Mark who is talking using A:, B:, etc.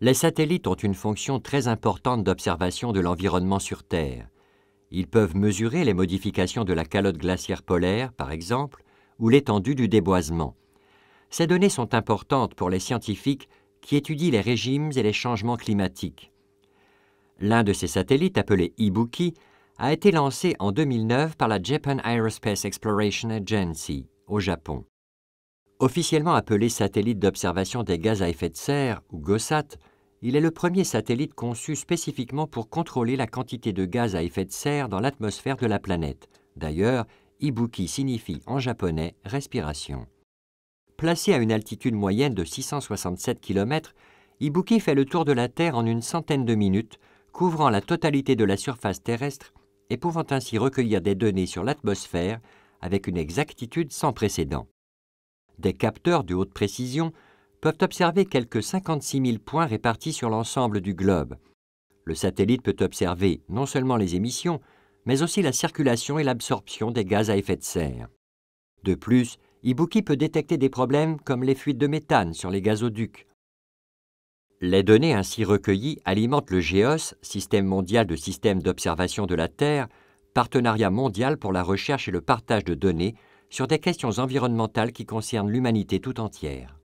A: Les satellites ont une fonction très importante d'observation de l'environnement sur Terre. Ils peuvent mesurer les modifications de la calotte glaciaire polaire, par exemple, ou l'étendue du déboisement. Ces données sont importantes pour les scientifiques qui étudient les régimes et les changements climatiques. L'un de ces satellites, appelé Ibuki, a été lancé en 2009 par la Japan Aerospace Exploration Agency au Japon. Officiellement appelé satellite d'observation des gaz à effet de serre, ou GOSAT, il est le premier satellite conçu spécifiquement pour contrôler la quantité de gaz à effet de serre dans l'atmosphère de la planète. D'ailleurs, Ibuki signifie en japonais respiration. Placé à une altitude moyenne de 667 km, Ibuki fait le tour de la Terre en une centaine de minutes, couvrant la totalité de la surface terrestre et pouvant ainsi recueillir des données sur l'atmosphère avec une exactitude sans précédent des capteurs de haute précision peuvent observer quelques 56 000 points répartis sur l'ensemble du globe. Le satellite peut observer non seulement les émissions, mais aussi la circulation et l'absorption des gaz à effet de serre. De plus, Ibuki peut détecter des problèmes comme les fuites de méthane sur les gazoducs. Les données ainsi recueillies alimentent le GEOS, Système mondial de systèmes d'observation de la Terre, partenariat mondial pour la recherche et le partage de données sur des questions environnementales qui concernent l'humanité tout entière.